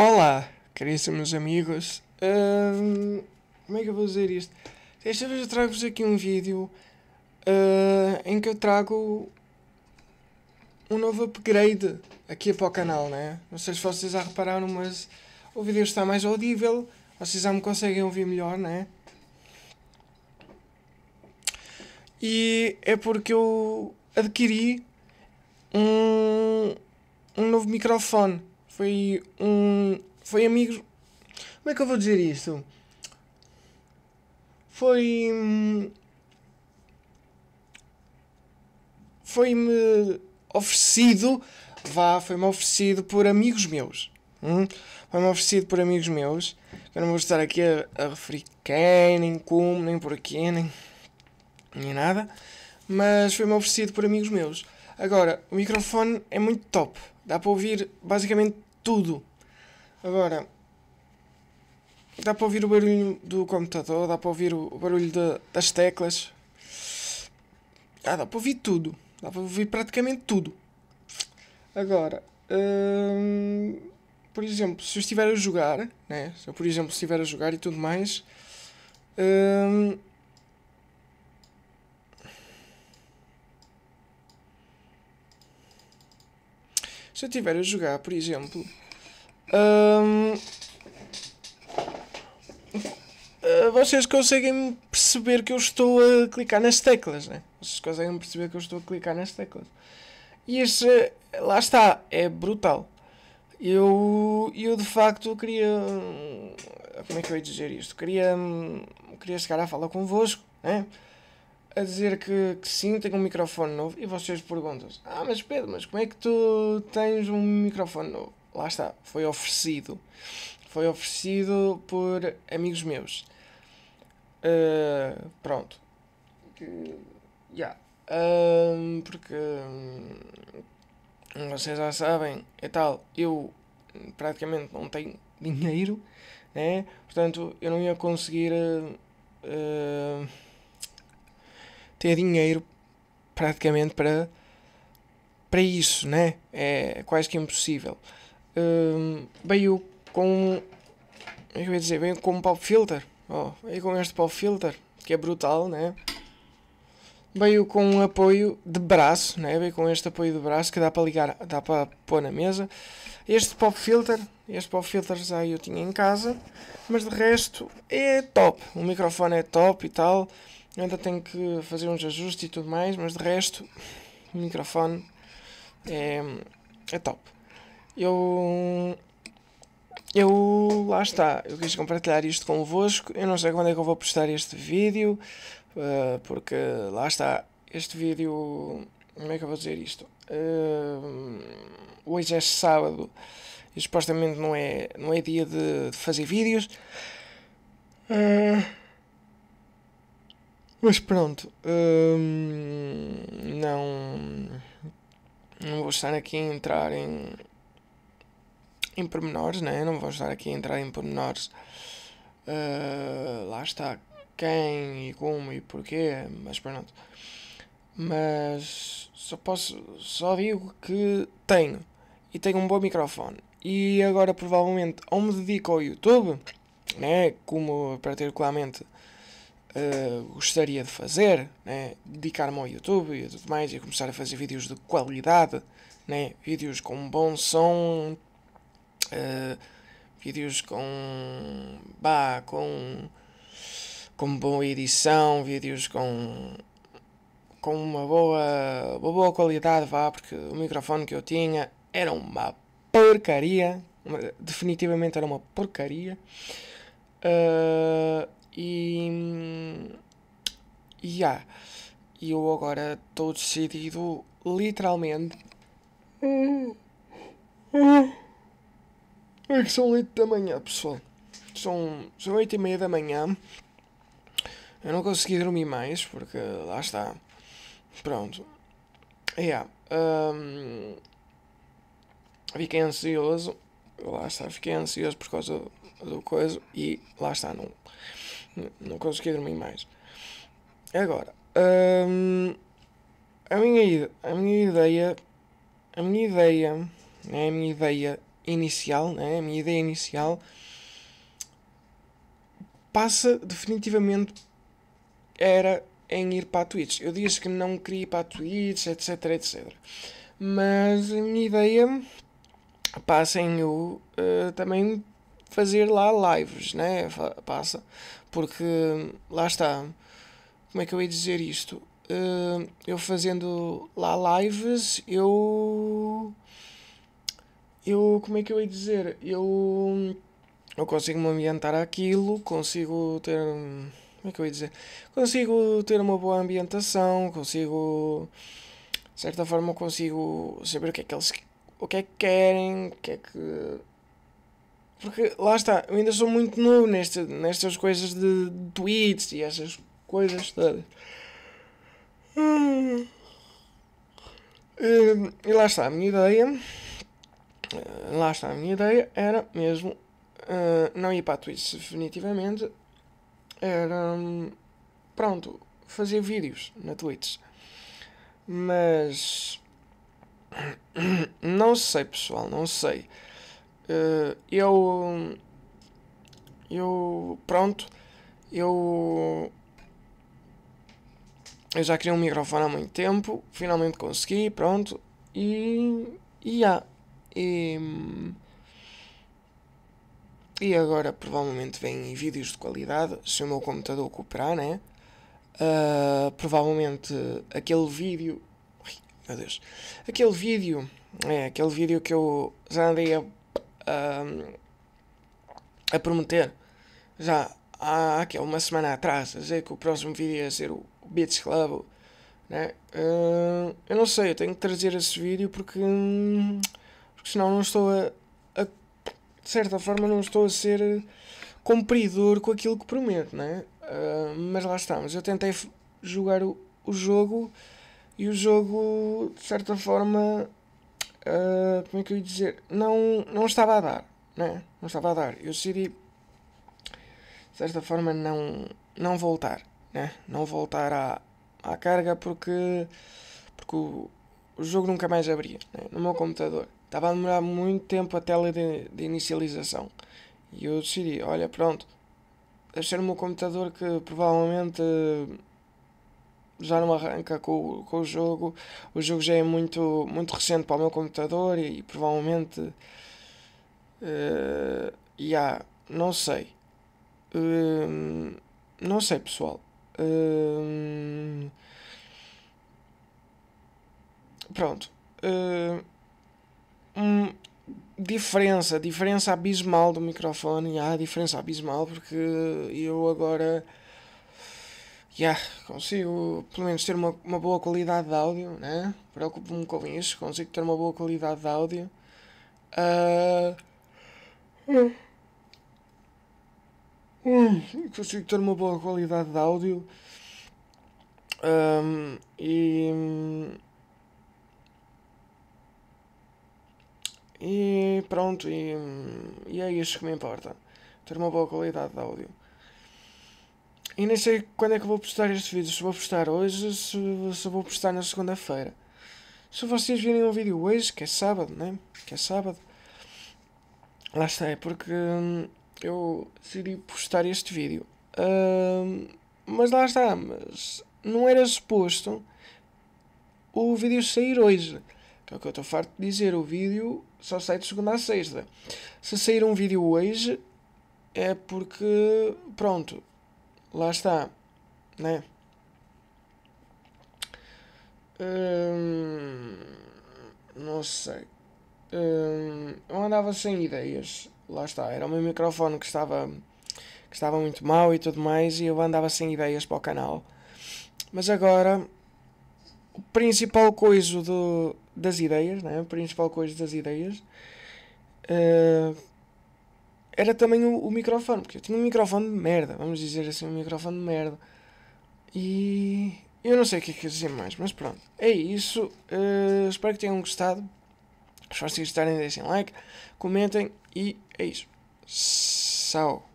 Olá, caríssimos amigos. Um, como é que eu vou dizer isto? Desta vez eu trago-vos aqui um vídeo uh, em que eu trago um novo upgrade aqui para o canal, né? Não sei se vocês já repararam, mas o vídeo está mais audível, vocês já me conseguem ouvir melhor, né? E é porque eu adquiri um, um novo microfone foi um. Foi amigos. Como é que eu vou dizer isto? Foi. Hum, foi-me oferecido. Vá, foi-me oferecido por amigos meus. Hum? Foi-me oferecido por amigos meus. Eu não vou estar aqui a, a referir quem, nem como, nem porquê, nem, nem nada. Mas foi-me oferecido por amigos meus. Agora, o microfone é muito top. Dá para ouvir basicamente tudo. Agora, dá para ouvir o barulho do computador, dá para ouvir o barulho de, das teclas. Ah, dá para ouvir tudo. Dá para ouvir praticamente tudo. Agora, hum, por exemplo, se eu estiver a jogar, né? se eu, por exemplo, estiver a jogar e tudo mais, hum, se eu estiver a jogar, por exemplo, ah, vocês conseguem perceber que eu estou a clicar nas teclas, né? Vocês conseguem perceber que eu estou a clicar nas teclas. E isso, lá está, é brutal. Eu, eu de facto queria. Como é que eu ia dizer isto? Queria, queria chegar a falar convosco, né? A dizer que, que sim, tenho um microfone novo. E vocês perguntam-se: Ah, mas Pedro, mas como é que tu tens um microfone novo? lá está, foi oferecido. Foi oferecido por amigos meus. Uh, pronto. Yeah. Ah, porque um, vocês já sabem, é tal, eu praticamente não tenho dinheiro, né? portanto eu não ia conseguir uh, ter dinheiro praticamente para, para isso, né? é quase que impossível veio com. É eu ia dizer? Veio com um pop filter. Oh, veio com este pop filter, que é brutal, né? Veio com um apoio de braço, né? Veio com este apoio de braço que dá para ligar, dá para pôr na mesa. Este pop filter, este pop filter já eu tinha em casa, mas de resto é top. O microfone é top e tal. Eu ainda tenho que fazer uns ajustes e tudo mais, mas de resto o microfone é, é top. Eu. Eu. Lá está. Eu quis compartilhar isto convosco. Eu não sei quando é que eu vou postar este vídeo. Uh, porque lá está. Este vídeo. Como é que eu vou dizer isto? Uh, hoje é sábado. E supostamente não é, não é dia de, de fazer vídeos. Uh, mas pronto, não, não vou estar aqui a entrar em, em pormenores, né? não vou estar aqui a entrar em pormenores. Uh, lá está quem e como e porquê, mas pronto. Mas só posso, só digo que tenho e tenho um bom microfone. E agora provavelmente ou me dedico ao YouTube, né? como particularmente uh, gostaria de fazer, né? dedicar-me ao YouTube e tudo mais, e começar a fazer vídeos de qualidade, né? vídeos com bom som, eh, vídeos com. Bah, com. com boa edição, vídeos com. com uma boa. uma boa qualidade, vá, porque o microfone que eu tinha era uma porcaria. definitivamente era uma porcaria. Uh, e. e yeah. E eu agora estou decidido, literalmente. Hum. É que são 8 da manhã, pessoal. São, são 8 e meia da manhã. Eu não consegui dormir mais porque lá está. Pronto. Yeah. Um, fiquei ansioso. Lá está, fiquei ansioso por causa do, coisa e lá está, não, não consegui dormir mais. Agora, um, a, minha, a minha ideia, a minha ideia, é a minha ideia inicial, né? a minha ideia inicial, passa definitivamente era em ir para a Twitch. Eu disse que não queria ir para a Twitch, etc, etc. Mas a minha ideia passa em eu uh, também fazer lá lives, né? Passa. Porque lá está. Como é que eu ia dizer isto? Uh, eu fazendo lá lives, eu eu, como é que eu ia dizer? Eu, eu consigo me ambientar àquilo, consigo ter. Como é que eu ia dizer? Consigo ter uma boa ambientação, consigo. De certa forma, consigo saber o que é que eles. O que é que querem, o que é que. Porque lá está, eu ainda sou muito novo neste, nestas coisas de tweets e essas coisas todas. Hum. hum e lá está, a minha ideia lá está, a minha ideia era mesmo uh, não ir para a Twitch definitivamente, era um, pronto, fazer vídeos na Twitch. Mas hum, não sei pessoal, não sei. Uh, eu eu pronto, eu eu já queria um microfone há muito tempo, finalmente consegui, pronto, e, e há. Yeah e, e agora provavelmente vêm vídeos de qualidade, se o meu computador cooperar, né? Uh, provavelmente aquele vídeo. Ai, meu Deus! Aquele vídeo. É, aquele vídeo que eu já andei a, a, a prometer já há, aquela uma semana atrás, a dizer que o próximo vídeo ia ser o Beats Club. Né? Uh, eu não sei, eu tenho que trazer esse vídeo porque. Hum, porque senão não estou a, a, De certa forma, não estou a ser eh, cumpridor com aquilo que prometo, né? Uh, mas lá estamos. Eu tentei jogar o, o jogo e o jogo, de certa forma, uh, como é que eu ia dizer? Não, não estava a dar, né? Não estava a dar. Eu decidi, de certa forma, não, não voltar, né? Não voltar à, à carga porque, porque o, o jogo nunca mais abria né? no meu computador estava a demorar muito tempo a tela de, de inicialização. E eu decidi, olha, pronto, deve ser o meu computador que provavelmente eh, já não arranca com, com o jogo. O jogo já é muito, muito recente para o meu computador e, e provavelmente. Uh, eh, yeah, não sei. Eh, não sei, pessoal. pronto. Uh, Hum, diferença, diferença abismal do microfone. Há ah, diferença abismal porque eu agora yeah, consigo pelo menos ter uma, uma boa qualidade de áudio, né? Preocupo-me com isso, consigo ter uma boa qualidade de áudio. Uh... Hum, consigo ter uma boa qualidade de áudio. Um, ah, e hum, E pronto, e, e é isso que me importa. Ter uma boa qualidade de áudio. E nem sei quando é que vou postar este vídeo. Se vou postar hoje, se, se vou postar na segunda-feira. Se vocês virem um vídeo hoje, que é sábado, né? Que é sábado. Lá está, é porque hum, eu decidi postar este vídeo. Uh, mas lá está, mas não era suposto o vídeo sair hoje. Que é o que eu estou farto de dizer, o vídeo só sai de segunda a sexta. Se sair um vídeo hoje, é porque, pronto, lá está, né? Hum, não sei. Hum, eu andava sem ideias. Lá está, era o meu microfone que estava, que estava muito mal e tudo mais, e eu andava sem ideias para o canal. Mas agora, o principal coisa do, das ideias, né? a principal coisa das ideias, uh, era também o, o, microfone, porque eu tinha um microfone de merda, vamos dizer assim, um microfone de merda. E eu não sei o que é que dizer mais, mas pronto, é isso. Uh, espero que tenham gostado. Se vocês gostarem, deixem like, comentem e é isso. Tchau.